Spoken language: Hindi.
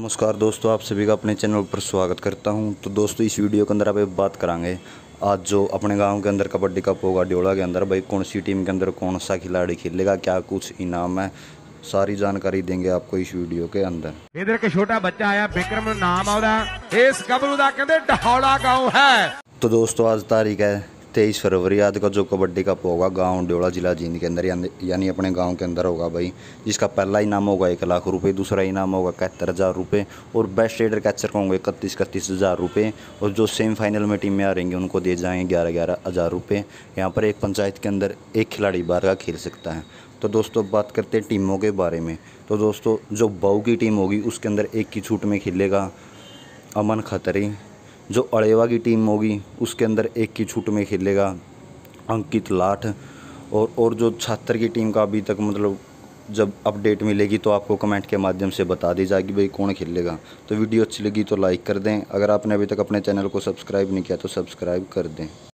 नमस्कार दोस्तों आप सभी का अपने चैनल पर स्वागत करता हूं तो दोस्तों इस वीडियो के अंदर आप बात कराएंगे आज जो अपने गांव के अंदर कबड्डी कप होगा ड्योड़ा के अंदर भाई कौन सी टीम के अंदर कौन सा खिलाड़ी खेलेगा क्या कुछ इनाम है सारी जानकारी देंगे आपको इस वीडियो के अंदर इधर का छोटा बच्चा आया बिक्रम नाम आ इस है तो दोस्तों आज तारीख है तेईस फरवरी आदि का जो कबड्डी कप होगा गांव ड्योड़ा जिला जींद के अंदर यानी अपने गांव के अंदर होगा भाई जिसका पहला इनाम होगा एक लाख रुपये दूसरा इनाम होगा इकहत्तर हज़ार रुपये और बेस्ट रेडर कैचर का होंगे इकतीस इकतीस हज़ार रुपये और जो सेमीफाइनल में टीमें आ रहेंगी उनको दिए जाएंगे ग्यारह ग्यारह हज़ार रुपये यहाँ पर एक पंचायत के अंदर एक खिलाड़ी बार का खेल सकता है तो दोस्तों बात करते हैं टीमों के बारे में तो दोस्तों जो बाऊ की टीम होगी उसके अंदर एक की छूट में खेलेगा अमन खतरी जो अड़ेवा की टीम होगी उसके अंदर एक की छूट में खेलेगा अंकित लाठ और और जो छात्र की टीम का अभी तक मतलब जब अपडेट मिलेगी तो आपको कमेंट के माध्यम से बता दी जाएगी भाई कौन खेलेगा तो वीडियो अच्छी लगी तो लाइक कर दें अगर आपने अभी तक अपने चैनल को सब्सक्राइब नहीं किया तो सब्सक्राइब कर दें